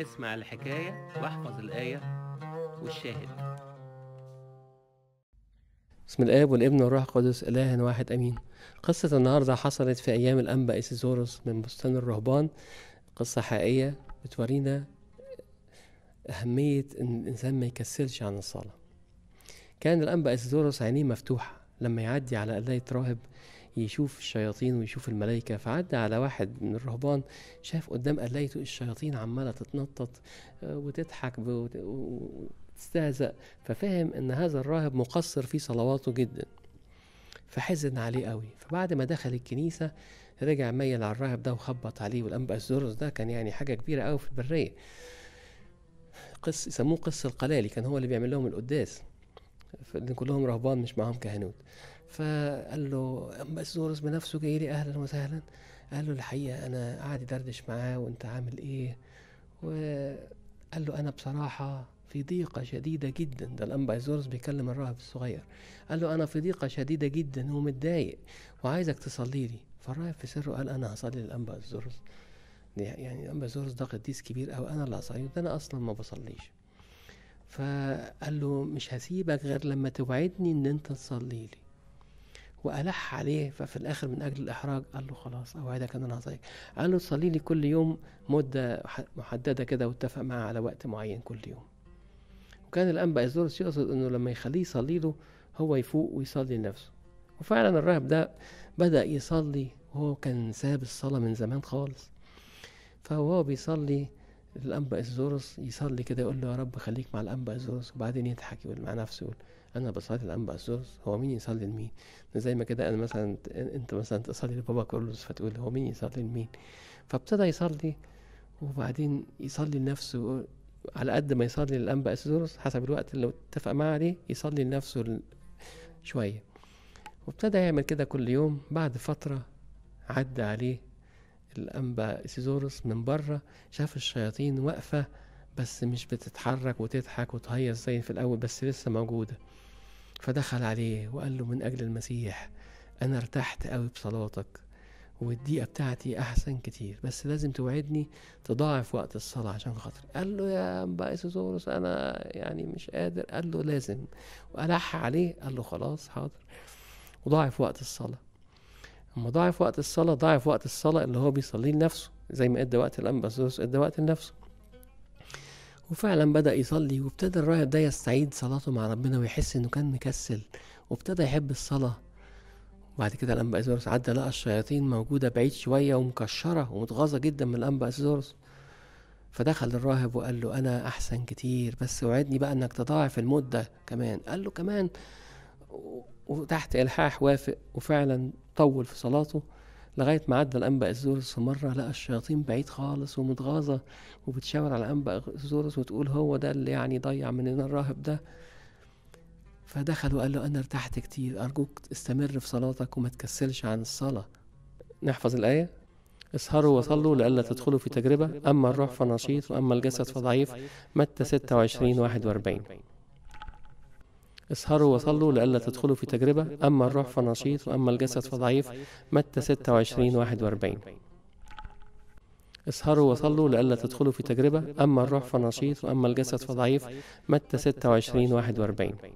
اسمع الحكاية واحفظ الآية والشاهد بسم الآب والابن والروح القدس إله واحد أمين قصة النهاردة حصلت في أيام الأنبا إيسيزوروس من بستان الرهبان قصة حقيقية بتورينا أهمية إن الإنسان ما يكسلش عن الصلاة كان الأنبا إيسيزوروس عينيه مفتوحة لما يعدي على قلاية راهب يشوف الشياطين ويشوف الملائكة فعدى على واحد من الرهبان شاف قدام قلايته الشياطين عمالة تتنطط آه، وتضحك وتستهزأ ففهم إن هذا الراهب مقصر في صلواته جدا فحزن عليه قوي فبعد ما دخل الكنيسة رجع ميل على الراهب ده وخبط عليه والأنبا الزرز ده كان يعني حاجة كبيرة قوي في البرية قص يسموه قص القلالي كان هو اللي بيعمل لهم القداس لان كلهم رهبان مش معاهم كهنوت فقال له بس بنفسه جاي لي اهلا وسهلا قال له الحقيقه انا قاعد دردش معاه وانت عامل ايه وقال له انا بصراحه في ضيقة شديدة جدا ده الأنبا زورس بيكلم الراهب الصغير قال له أنا في ضيقة شديدة جدا ومتضايق وعايزك تصلي لي فالراهب في سره قال أنا هصلي للأنبا زورس يعني الأنبا زورس ده قديس كبير أو أنا اللي هصلي ده أنا أصلا ما بصليش فقال له مش هسيبك غير لما توعدني إن أنت تصلي لي وألح عليه ففي الآخر من أجل الإحراج قال له خلاص أوعدك أن أنا هصليك قال له صلي لي كل يوم مدة محددة كده واتفق معاه على وقت معين كل يوم وكان الأنبا إزدورس يقصد أنه لما يخليه يصلي له هو يفوق ويصلي لنفسه وفعلا الراهب ده بدأ يصلي وهو كان ساب الصلاة من زمان خالص فهو بيصلي الانبا زورس يصلي كده يقول له يا رب خليك مع الانبا زورس وبعدين يضحك يقول مع نفسه يقول انا بصلي الانبا زورس هو مين يصلي لمين زي ما كده انا مثلا انت مثلا تصلي لبابا كورلوس فتقول هو مين يصلي لمين فابتدى يصلي وبعدين يصلي لنفسه على قد ما يصلي للانبا زورس حسب الوقت اللي اتفق معاه عليه يصلي لنفسه شويه وابتدى يعمل كده كل يوم بعد فتره عدى عليه الانبا سيزورس من بره شاف الشياطين واقفه بس مش بتتحرك وتضحك وتهيص زي في الاول بس لسه موجوده فدخل عليه وقال له من اجل المسيح انا ارتحت قوي بصلاتك والدقيقة بتاعتي أحسن كتير بس لازم توعدني تضاعف وقت الصلاة عشان خاطر قال له يا أنبا إيسوسورس أنا يعني مش قادر قال له لازم وألح عليه قال له خلاص حاضر وضاعف وقت الصلاة اما ضاعف وقت الصلاه ضاعف وقت الصلاه اللي هو بيصليه لنفسه زي ما ادى وقت الامبسوس ادى وقت لنفسه وفعلا بدا يصلي وابتدى الراهب ده يستعيد صلاته مع ربنا ويحس انه كان مكسل وابتدى يحب الصلاه وبعد كده الانبا ازورس عدى لقى الشياطين موجوده بعيد شويه ومكشره ومتغاظه جدا من الانبا ازورس فدخل الراهب وقال له انا احسن كتير بس وعدني بقى انك تضاعف المده كمان قال له كمان وتحت الحاح وافق وفعلا طول في صلاته لغاية ما عدى الأنبأ الزورس مرة لقى الشياطين بعيد خالص ومتغاظة وبتشاور على الانبا الزورس وتقول هو ده اللي يعني ضيع مننا الراهب ده فدخل وقال له أنا ارتحت كتير أرجوك استمر في صلاتك وما تكسلش عن الصلاة نحفظ الآية اسهروا وصلوا لئلا تدخلوا في تجربة أما الروح فنشيط وأما الجسد فضعيف متى 26 41 اسهروا وصلوا لئلا تدخلوا في تجربة أما الروح فنشيط وأما الجسد فضعيف متى 26 41 اسهروا وصلوا لئلا تدخلوا في تجربة أما الروح فنشيط وأما الجسد فضعيف متى 26 41